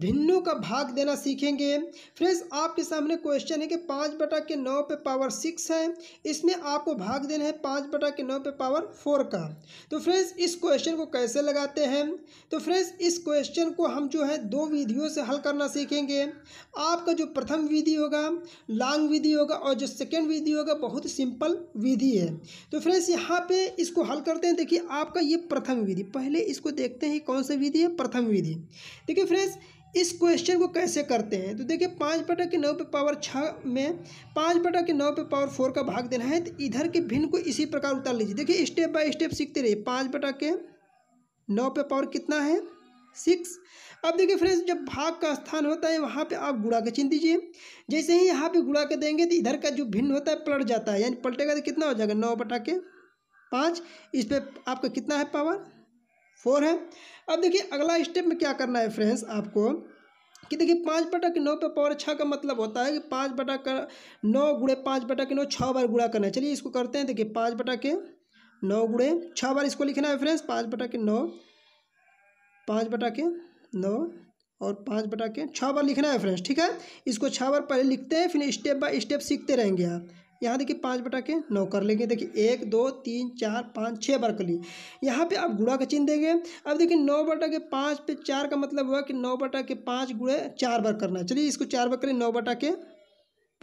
भिन्नों का भाग देना सीखेंगे फ्रेंड्स आपके सामने क्वेश्चन है कि पाँच बटा के नौ पे पावर सिक्स है इसमें आपको भाग देना है पाँच बटा के नौ पे पावर फोर का तो फ्रेंड्स इस क्वेश्चन को कैसे लगाते हैं तो फ्रेंड्स इस क्वेश्चन को हम जो है दो विधियों से हल करना सीखेंगे आपका जो प्रथम विधि होगा लॉन्ग विधि होगा और जो सेकेंड विधि होगा बहुत सिंपल विधि है तो फ्रेंड्स यहाँ पर इसको हल करते हैं देखिए आपका ये प्रथम विधि पहले इसको देखते हैं कौन सा विधि है प्रथम विधि देखिए फ्रेंड्स इस क्वेश्चन को कैसे करते हैं तो देखिए पाँच बटा के नौ पे पावर छः में पाँच बटा के नौ पे पावर फोर का भाग देना है तो इधर के भिन्न को इसी प्रकार उतार लीजिए देखिए स्टेप बाय स्टेप सीखते रहिए पाँच बटा के नौ पे पावर कितना है सिक्स अब देखिए फ्रेंड्स जब भाग का स्थान होता है वहाँ पे आप गुड़ा के चिन्ह दीजिए जैसे ही यहाँ पर गुड़ा के देंगे तो इधर का जो भिन्न होता है पलट जाता है यानी पलटेगा तो कितना हो जाएगा नौ बटा के पाँच इस पर आपका कितना है पावर फोर है अब देखिए अगला स्टेप में क्या करना है फ्रेंड्स आपको कि देखिए पाँच बटा के नौ पे पावर छः का मतलब होता है कि पाँच बटा का नौ गुड़े पाँच बटा के नौ छः बार गुड़ा करना है चलिए इसको करते हैं देखिए पाँच बटा के नौ गुड़े छः बार इसको लिखना है फ्रेंड्स पाँच बटा के नौ पाँच बटा के नौ और पाँच बटा के छः बार लिखना है फ्रेंड्स ठीक है इसको छः बार पहले लिखते हैं फिर स्टेप बाय स्टेप सीखते रहेंगे आप यहाँ देखिए पाँच बटा के नौ कर लेंगे देखिए एक दो तीन चार पाँच छः बार कर लिए यहाँ पे आप गुड़ा का चिन्ह देंगे अब देखिए नौ बटा के पाँच पे चार का मतलब हुआ कि नौ बटा के पाँच गुड़े चार बार करना है चलिए इसको चार बार करें नौ बटा के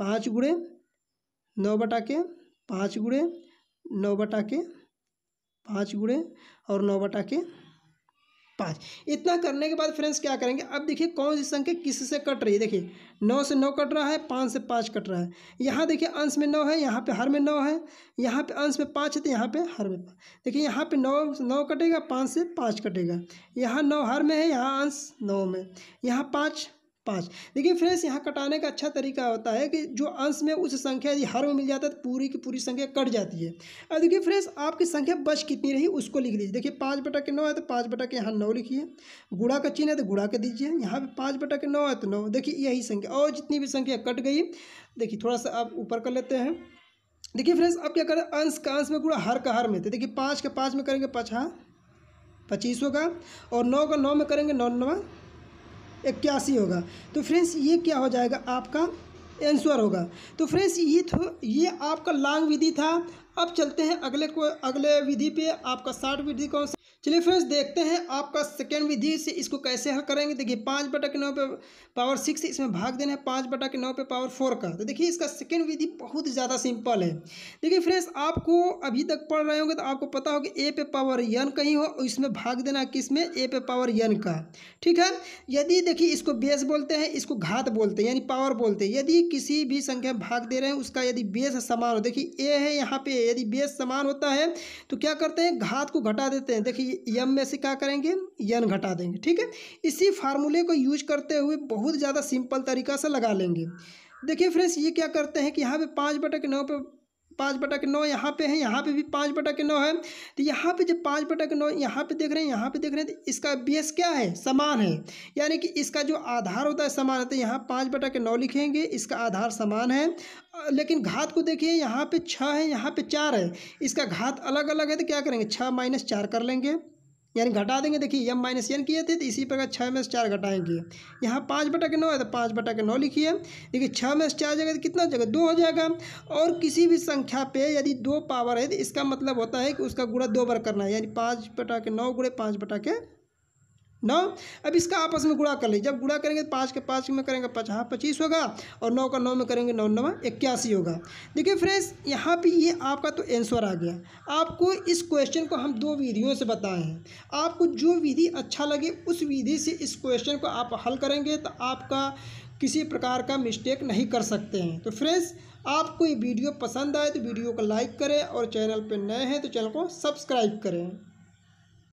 पाँच गुड़े नौ बटा के पाँच गुड़े नौ बटा के पाँच गुड़े और नौ बटा के पाँच इतना करने के बाद फ्रेंड्स क्या करेंगे अब देखिए कौन सी संख्या किस से कट रही है देखिए नौ से नौ कट रहा है पाँच से पाँच कट रहा है यहाँ देखिए अंश में नौ है यहाँ पे हर में नौ है यहाँ पे अंश में पाँच है तो यहाँ पे हर में देखिए यहाँ पे नौ नौ कटेगा पाँच से पाँच कटेगा यहाँ नौ हर में है यहाँ अंश नौ में यहाँ पाँच पाँच देखिए फ्रेंड्स यहाँ कटाने का अच्छा तरीका होता है कि जो अंश में उस संख्या यदि हर में मिल जाता है तो पूरी की पूरी संख्या कट जाती है अब देखिए फ्रेंड्स आपकी संख्या बच कितनी रही उसको लिख लीजिए देखिए पाँच बटा के नौ है तो पाँच बटा के यहाँ नौ लिखिए गुड़ा का चिन्ह है तो गुड़ा के दीजिए यहाँ पर पाँच बटा के नौ है तो नौ देखिए यही संख्या और जितनी भी संख्या कट गई देखिए थोड़ा सा आप ऊपर कर लेते हैं देखिए फ्रेंड्स अब क्या करें अंश का अंश में गुड़ा हर का हर में तो देखिए पाँच का पाँच में करेंगे पचहा पच्चीस होगा और नौ का नौ में करेंगे नौ नवा इक्यासी होगा तो फ्रेंड्स ये क्या हो जाएगा आपका आंसर होगा तो फ्रेंड्स ये ये आपका लॉन्ग विधि था अब चलते हैं अगले को अगले विधि पे आपका शार्ट विधि कौन सा चलिए फ्रेंड्स देखते हैं आपका सेकेंड विधि से इसको कैसे हल करेंगे देखिए पाँच बटा के नौ पे पावर सिक्स इसमें भाग देना है पाँच बटा के नौ पे पावर फोर का तो देखिए इसका सेकेंड विधि बहुत ज़्यादा सिंपल है देखिए फ्रेंड्स आपको अभी तक पढ़ रहे होंगे तो आपको पता होगा ए पे पावर यन कहीं हो और इसमें भाग देना किस में ए पे पावर यन का ठीक है यदि देखिए इसको बेस बोलते हैं इसको घात बोलते हैं यानी पावर बोलते हैं यदि किसी भी संख्या में भाग दे रहे हैं उसका यदि बेस समान हो देखिए ए है यहाँ पे यदि बेस समान होता है तो क्या करते हैं घात को घटा देते हैं देखिए यम में से क्या करेंगे यन घटा देंगे ठीक है इसी फार्मूले को यूज करते हुए बहुत ज़्यादा सिंपल तरीका से लगा लेंगे देखिए फ्रेंड्स ये क्या करते हैं कि यहाँ पे पाँच बटक नौ पे पाँच बटा के नौ यहाँ पे है यहाँ पे भी पाँच बटा के नौ है तो यहाँ पे जब पाँच बटा के नौ यहाँ पे देख रहे हैं यहाँ पे देख रहे हैं तो इसका बेस क्या है समान है यानी कि इसका जो आधार होता है समान होता है तो यहाँ पाँच बटा के नौ लिखेंगे इसका आधार समान है लेकिन घात को देखिए यहाँ पे छः है यहाँ पे चार है इसका घात अलग अलग है तो क्या करेंगे छः माइनस चार कर लेंगे यानी घटा देंगे देखिए एम माइनस एन किए थे तो इसी प्रकार छः में से चार घटाएंगे यहाँ पाँच बटा के नौ है तो पाँच बटा के नौ लिखिए देखिए छः में से चार जगह तो कितना जगह दो हो जाएगा और किसी भी संख्या पे यदि दो पावर है तो इसका मतलब होता है कि उसका गुड़ा दो बार करना है यानी पाँच बटा के नौ गुड़े पाँच बटा के नौ अब इसका आपस में गुणा कर लीजिए जब गुणा करेंगे तो पाँच के पाँच में करेंगे पाँच हाँ पच्चीस होगा और नौ का नौ में करेंगे नौ नवा इक्यासी होगा देखिए फ्रेंड्स यहाँ पे ये आपका तो आंसर आ गया आपको इस क्वेश्चन को हम दो विधियों से बताए हैं आपको जो विधि अच्छा लगे उस विधि से इस क्वेश्चन को आप हल करेंगे तो आपका किसी प्रकार का मिस्टेक नहीं कर सकते हैं तो फ्रेंड्स आपको ये वीडियो पसंद आए तो वीडियो को लाइक करें और चैनल पर नए हैं तो चैनल को सब्सक्राइब करें